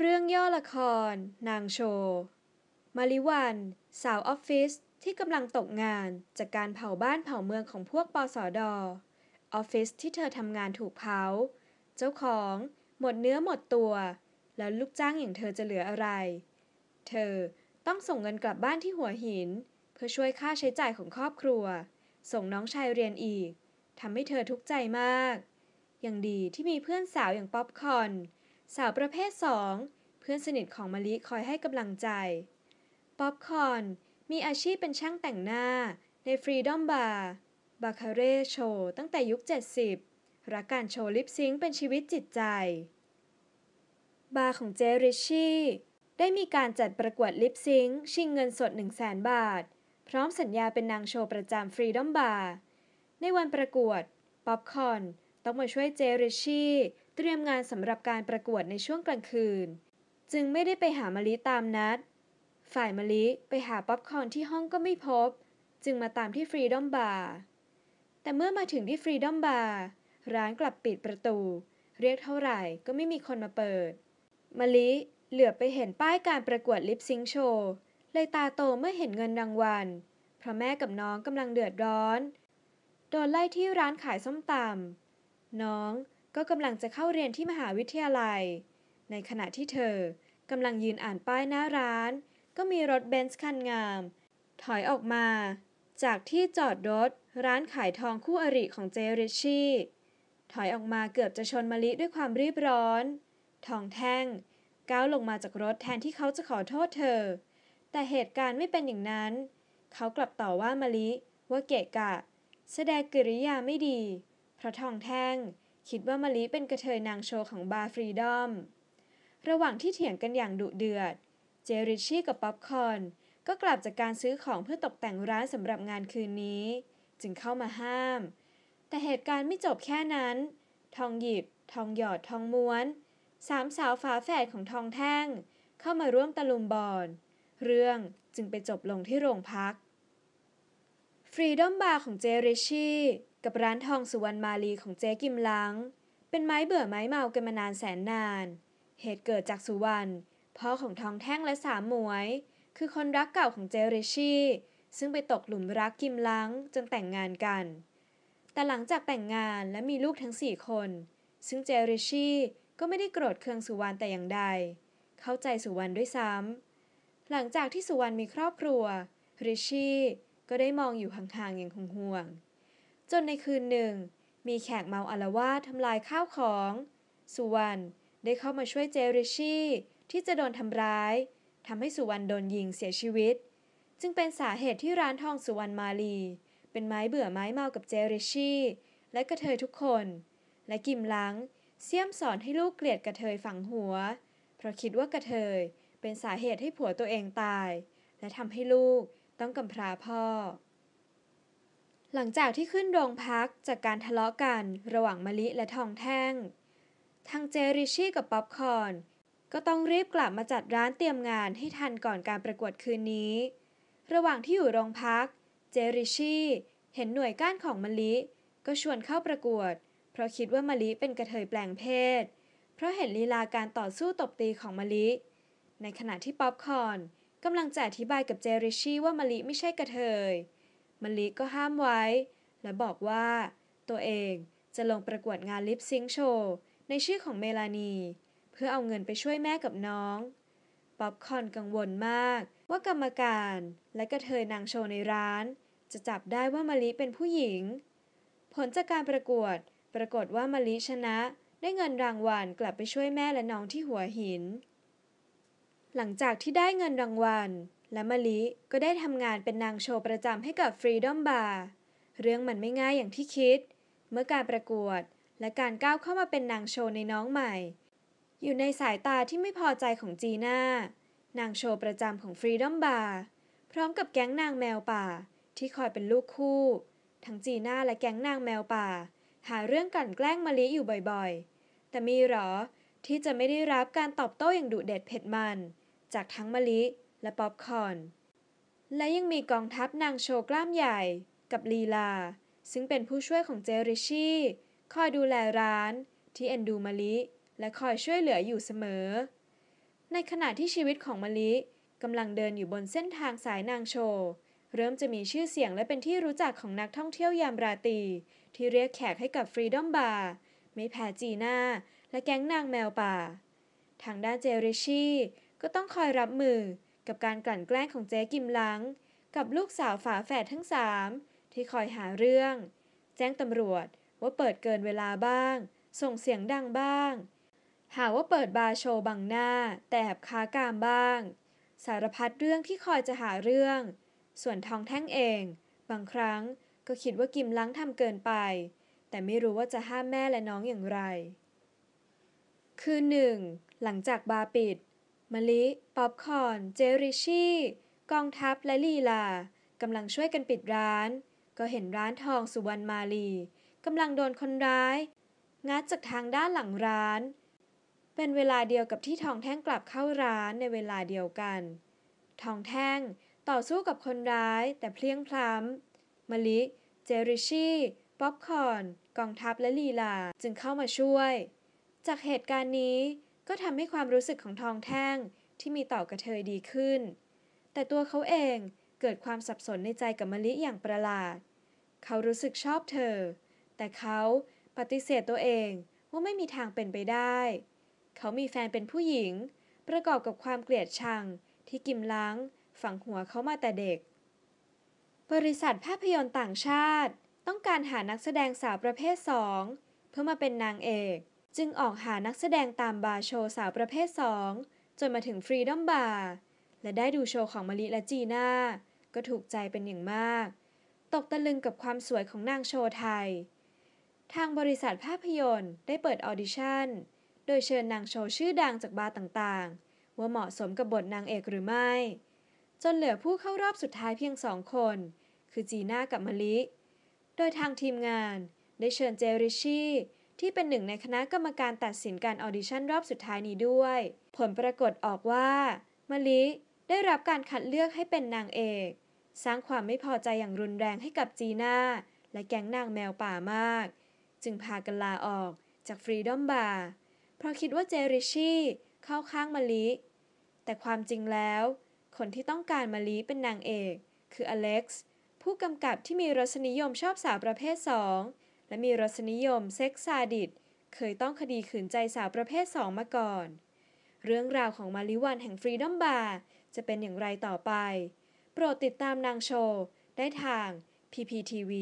เรื่องย่อละคร นางโชว์มาริวัน สาวออฟฟิศที่กำลังตกงานจากการเผาบ้านเผาเมืองของพวกปสอดอออฟฟิศที่เธอทำงานถูกเผาเจ้าของ หมดเนื้อหมดตัว แล้วลูกจ้างอย่างเธอจะเหลืออะไร เธอต้องส่งเงินกลับบ้านที่หัวหิน เพื่อช่วยค่าใช้จ่ายของครอบครัว ส่งน้องชายเรียนอีกทำให้เธอทุกข์ใจมากยังดีที่มีเพื่อนสาวอย่างป๊อปคอนสาวประเภท 2 เพื่อนสนิทของมะลิคอยให้กำลังใจ ป๊อปคอนมีอาชีพเป็นช่างแต่งหน้าในฟรีดอมบาร์บาคาเร่โชว์ตั้งแต่ยุค 70รักการโชว์ลิปซิงเป็นชีวิตจิตใจ บาร์ของเจริชี่ ได้มีการจัดประกวดลิปซิงชิงเงินสด 1 0 0 0 0แบาท พร้อมสัญญาเป็นนางโชว์ประจำฟรีดอมบาร์ในวันประกวด ป๊อปคอนต้องมาช่วยเจริชี่เตรียมงานสำหรับการประกวดในช่วงกลางคืน จึงไม่ได้ไปหามะลิตามนัด ฝ่ายมะลิไปหาป๊อปคอร์นที่ห้องก็ไม่พบ จึงมาตามที่ฟรีดอมบาร์แต่เมื่อมาถึงที่ฟรีดอมบาร์ร้านกลับปิดประตู เรียกเท่าไหร่ก็ไม่มีคนมาเปิดมะลิเหลือไปเห็นป้ายการประกวดลิปซิงโชว์ เลยตาโตเมื่อเห็นเงินรางวัลเพราะแม่กับน้องกำลังเดือดร้อนโดนไล่ที่ร้านขายส้มตำน้องก็กำลังจะเข้าเรียนที่มหาวิทยาลัย ในขณะที่เธอกำลังยืนอ่านป้ายหน้าร้าน ก็มีรถเบนซ์คันงาม ถอยออกมา จากที่จอดรถ ร้านขายทองคู่อริของเจริชี่ถอยออกมาเกือบจะชนมาลิด้วยความรีบร้อน ทองแท่ง ก้าวลงมาจากรถแทนที่เขาจะขอโทษเธอ แต่เหตุการณ์ไม่เป็นอย่างนั้น เขากลับต่อว่ามาลิว่าเกะกะ แสดงกิริยาไม่ดี เพราะทองแท่งคิดว่ามะลิเป็นกระเทยนางโชว์ของบาร์ฟรีดอม ระหว่างที่เถียงกันอย่างดุเดือด เจริชี่กับป๊อปคอนก็กลับจากการซื้อของเพื่อตกแต่งร้านสำหรับงานคืนนี้ จึงเข้ามาห้าม แต่เหตุการณ์ไม่จบแค่นั้น ทองหยิบ ทองหยอด ทองม้วน สามสาวฝาแฝดของทองแท่งเข้ามาร่วมตะลุมบอลเรื่องจึงไปจบลงที่โรงพักฟรีดอมบาร์ของเจริชี่กับร้านทองสุวรรณมาลีของเจ๊กิมลังเป็นไม้เบื่อไม้เมากันมานานแสนนาน เหตุเกิดจากสุวรรณพ่อของทองแท่งและสามหมวย คือคนรักเก่าของเจริชี่ซึ่งไปตกหลุมรักกิมลังจนแต่งงานกัน แต่หลังจากแต่งงานและมีลูกทั้งสี่คน ซึ่งเจริชี่ก็ไม่ได้โกรธเคืองสุวรรณแต่อย่างใด เข้าใจสุวรรณด้วยซ้ำหลังจากที่สุวรรณมีครอบครัวริชี่ก็ได้มองอยู่ห่างๆอย่างห่วงๆจนในคืนหนึ่งมีแขกเมาอารวาสทำลายข้าวของ สุวรรณได้เข้ามาช่วยเจริชี่ที่จะโดนทำร้าย ทำให้สุวรรณโดนยิงเสียชีวิต จึงเป็นสาเหตุที่ร้านทองสุวรรณมาลีเป็นไม้เบื่อไม้เมา กับเจริชี่และกระเทยทุกคน และกิมลังเสี้ยมสอนให้ลูกเกลียดกระเทยฝังหัว เพราะคิดว่ากระเทยเป็นสาเหตุให้ผัวตัวเองตาย และทำให้ลูกต้องกำพร้าพ่อหลังจากที่ขึ้นโรงพักจากการทะเลาะกันระหว่างมะลิและทองแท่งทางเจริชี่กับป๊อปคอนก็ต้องรีบกลับมาจัดร้านเตรียมงานให้ทันก่อนการประกวดคืนนี้ ระหว่างที่อยู่โรงพัก เจริชี่เห็นหน่วยก้านของมะลิ ก็ชวนเข้าประกวด เพราะคิดว่ามะลิเป็นกระเทยแปลงเพศ เพราะเห็นลีลาการต่อสู้ตบตีของมะลิ ในขณะที่ป๊อปคอนกำลังจะอธิบายกับเจริชี่ว่ามะลิไม่ใช่กระเทยมลิก็ห้ามไว้ และบอกว่า ตัวเองจะลงประกวดงานลิปซิงโชว์ในชื่อของเมลานี เพื่อเอาเงินไปช่วยแม่กับน้องป๊อปคอนกังวลมากว่ากรรมการและกระเทยนางโชว์ในร้าน จะจับได้ว่ามาลิเป็นผู้หญิง ผลจากการประกวด ปรากฏว่ามาลิชนะ ได้เงินรางวัลกลับไปช่วยแม่และน้องที่หัวหิน หลังจากที่ได้เงินรางวัลและมะลิก็ได้ทำงานเป็นนางโชว์ประจำให้กับ Freedom Bar เรื่องมันไม่ง่ายอย่างที่คิด เมื่อการประกวด และการก้าวเข้ามาเป็นนางโชว์ในน้องใหม่ อยู่ในสายตาที่ไม่พอใจของจีน่า นางโชว์ประจำของ Freedom Bar พร้อมกับแก๊งนางแมวป่า ที่คอยเป็นลูกคู่ ทั้งจีน่าและแก๊งนางแมวป่า หาเรื่องกลั่นแกล้งมะลิอยู่บ่อยๆ แต่มีหรอที่จะไม่ได้รับการตอบโต้อย่างดุเด็ดเผ็ดมัน จากทั้งมะลิและป๊อปคอร์น และยังมีกองทัพนางโชว์กล้ามใหญ่กับลีลา ซึ่งเป็นผู้ช่วยของเจริชี่คอยดูแลร้าน ที่เอนดูมาลิ และคอยช่วยเหลืออยู่เสมอ ในขณะที่ชีวิตของมาลิกำลังเดินอยู่บนเส้นทางสายนางโช เริ่มจะมีชื่อเสียง และเป็นที่รู้จักของนักท่องเที่ยวยามราตรีที่เรียกแขกให้กับฟรีดอมบาร์ไม่แพ้จีน่าและแก๊งนางแมวป่าทางด้านเจริชี่ก็ต้องคอยรับมือกับการกลั่นแกล้งของเจ๊กิมหลังกับลูกสาวฝาแฝดทั้งสามที่คอยหาเรื่อง แจ้งตำรวจว่าเปิดเกินเวลาบ้าง ส่งเสียงดังบ้าง หาว่าเปิดบาร์โชว์บังหน้า แตบค้ากามบ้าง สารพัดเรื่องที่คอยจะหาเรื่อง ส่วนทองแท่งเอง บางครั้งก็คิดว่ากิมลังทำเกินไป แต่ไม่รู้ว่าจะห้ามแม่และน้องอย่างไร คืนหนึ่งหลังจากบาร์ปิดมะลิป๊อปคอร์นเจริชี่ กองทัพ และลีลา กำลังช่วยกันปิดร้าน ก็เห็นร้านทองสุวรรณมาลีกำลังโดนคนร้าย งัดจากทางด้านหลังร้าน เป็นเวลาเดียวกับที่ทองแท่งกลับเข้าร้านในเวลาเดียวกัน ทองแท่ง ต่อสู้กับคนร้ายแต่เพลียงพล้ำมะลิ เจริชี่ ป๊อปคอร์นกองทัพ และลีลาจึงเข้ามาช่วย จากเหตุการณ์นี้ก็ทำให้ความรู้สึกของทองแท่งที่มีต่อกระเทยดีขึ้น แต่ตัวเขาเองเกิดความสับสนในใจกับมะลิอย่างประหลาด เขารู้สึกชอบเธอ แต่เขาปฏิเสธตัวเองว่าไม่มีทางเป็นไปได้ เขามีแฟนเป็นผู้หญิง ประกอบกับความเกลียดชัง ที่กิมล้างฝังหัวเขามาแต่เด็ก บริษัทภาพยนตร์ต่างชาติต้องการหานักแสดงสาวประเภทสองเพื่อมาเป็นนางเอกจึงออกหานักแสดงตามบาร์โชว์สาวประเภท 2 จนมาถึงฟรีดอมบาร์และได้ดูโชว์ของมาริและจีน่า ก็ถูกใจเป็นอย่างมาก ตกตะลึงกับความสวยของนางโชว์ไทย ทางบริษัทภาพยนตร์ได้เปิดออดิชั่นโดยเชิญนางโชว์ชื่อดังจากบาร์ต่างๆ ว่าเหมาะสมกับบทนางเอกหรือไม่ จนเหลือผู้เข้ารอบสุดท้ายเพียงสองคน คือจีน่ากับมาริโดยทางทีมงานได้เชิญเจริชีที่เป็นหนึ่งในคณะกรรมการตัดสินการออดิชั่นรอบสุดท้ายนี้ด้วย ผลปรากฏออกว่ามาลิได้รับการคัดเลือกให้เป็นนางเอก สร้างความไม่พอใจอย่างรุนแรงให้กับจีน่า และแก๊งนางแมวป่ามาก จึงพากันลาออกจากฟรีดอมบาร์เพราะคิดว่าเจริชี่เข้าข้างมาลิ แต่ความจริงแล้ว คนที่ต้องการมาลิเป็นนางเอก คืออเล็กซ์ ผู้กำกับที่มีรสนิยมชอบสาวประเภทสองและมีรสนิยมเซ็กซาดิสเคยต้องคดีขืนใจสาวประเภท 2 มาก่อน เรื่องราวของมาริวันแห่งฟรีดอมบาร์จะเป็นอย่างไรต่อไป โปรดติดตามนางโชว์ได้ทาง PPTV